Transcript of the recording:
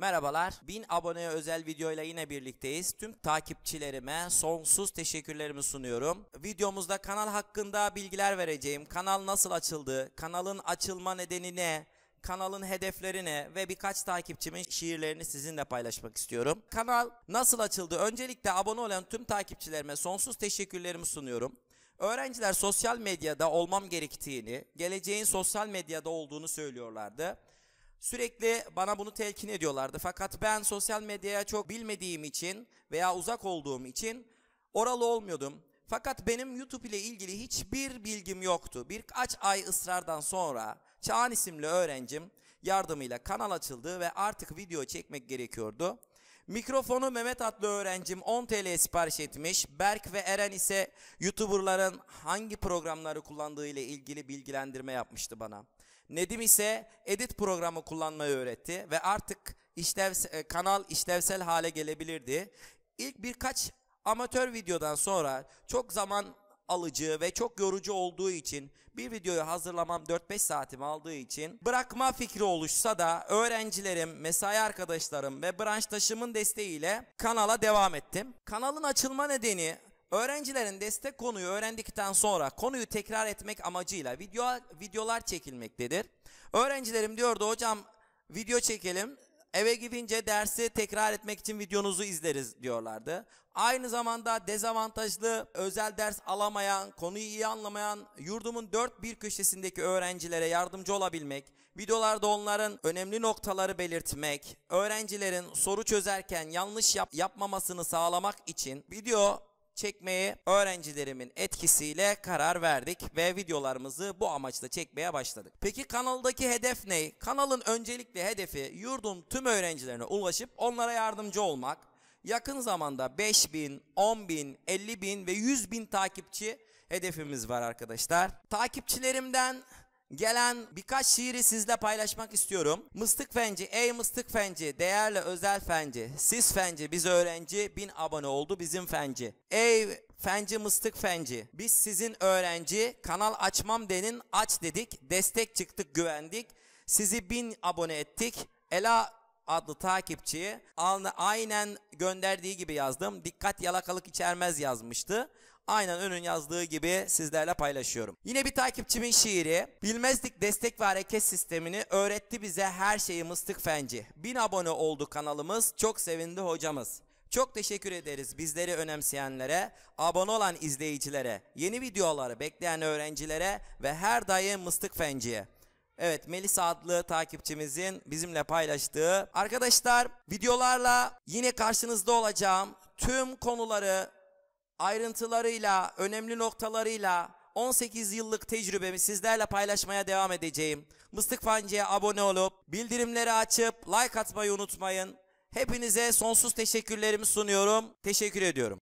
Merhabalar. 1000 aboneye özel videoyla yine birlikteyiz. Tüm takipçilerime sonsuz teşekkürlerimi sunuyorum. Videomuzda kanal hakkında bilgiler vereceğim. Kanal nasıl açıldı? Kanalın açılma nedeni ne? kanalın hedeflerine ve birkaç takipçimin şiirlerini sizinle paylaşmak istiyorum. Kanal nasıl açıldı? Öncelikle abone olan tüm takipçilerime sonsuz teşekkürlerimi sunuyorum. Öğrenciler sosyal medyada olmam gerektiğini, geleceğin sosyal medyada olduğunu söylüyorlardı. Sürekli bana bunu telkin ediyorlardı. Fakat ben sosyal medyaya çok bilmediğim için veya uzak olduğum için oralı olmuyordum. Fakat benim YouTube ile ilgili hiçbir bilgim yoktu. Birkaç ay ısrardan sonra Çağan isimli öğrencim yardımıyla kanal açıldı ve artık video çekmek gerekiyordu. Mikrofonu Mehmet adlı öğrencim 10 TL sipariş etmiş. Berk ve Eren ise YouTuber'ların hangi programları kullandığı ile ilgili bilgilendirme yapmıştı bana. Nedim ise edit programı kullanmayı öğretti ve artık işlev, e, kanal işlevsel hale gelebilirdi. İlk birkaç amatör videodan sonra çok zaman alıcı ve çok yorucu olduğu için bir videoyu hazırlamam 4-5 saatimi aldığı için bırakma fikri oluşsa da öğrencilerim, mesai arkadaşlarım ve branştaşımın desteğiyle kanala devam ettim. Kanalın açılma nedeni Öğrencilerin destek konuyu öğrendikten sonra konuyu tekrar etmek amacıyla video, videolar çekilmektedir. Öğrencilerim diyordu hocam video çekelim eve gidince dersi tekrar etmek için videonuzu izleriz diyorlardı. Aynı zamanda dezavantajlı, özel ders alamayan, konuyu iyi anlamayan, yurdumun dört bir köşesindeki öğrencilere yardımcı olabilmek, videolarda onların önemli noktaları belirtmek, öğrencilerin soru çözerken yanlış yap yapmamasını sağlamak için video çekmeye öğrencilerimin etkisiyle karar verdik ve videolarımızı bu amaçla çekmeye başladık. Peki kanaldaki hedef ne? Kanalın öncelikli hedefi yurdun tüm öğrencilerine ulaşıp onlara yardımcı olmak. Yakın zamanda 5 bin, 10 bin, 50 bin ve 100 bin takipçi hedefimiz var arkadaşlar. Takipçilerimden gelen birkaç şiiri sizle paylaşmak istiyorum. Mıstık Fenci, ey Mıstık Fenci, değerli özel Fenci, siz Fenci, biz öğrenci, bin abone oldu bizim Fenci. Ey Fenci Mıstık Fenci. Biz sizin öğrenci, kanal açmam denin aç dedik, destek çıktık güvendik. Sizi bin abone ettik. Ela adlı takipçiye aynen gönderdiği gibi yazdım. Dikkat yalakalık içermez yazmıştı aynen önün yazdığı gibi sizlerle paylaşıyorum. Yine bir takipçimin şiiri. Bilmezdik destek ve hareket sistemini öğretti bize her şeyi mıstık fenci. Bin abone oldu kanalımız. Çok sevindi hocamız. Çok teşekkür ederiz bizleri önemseyenlere, abone olan izleyicilere, yeni videoları bekleyen öğrencilere ve her daim mıstık fenciye. Evet Melisa adlı takipçimizin bizimle paylaştığı. Arkadaşlar videolarla yine karşınızda olacağım. Tüm konuları ayrıntılarıyla, önemli noktalarıyla 18 yıllık tecrübemi sizlerle paylaşmaya devam edeceğim. Mıstık Fanci'ye abone olup, bildirimleri açıp like atmayı unutmayın. Hepinize sonsuz teşekkürlerimi sunuyorum. Teşekkür ediyorum.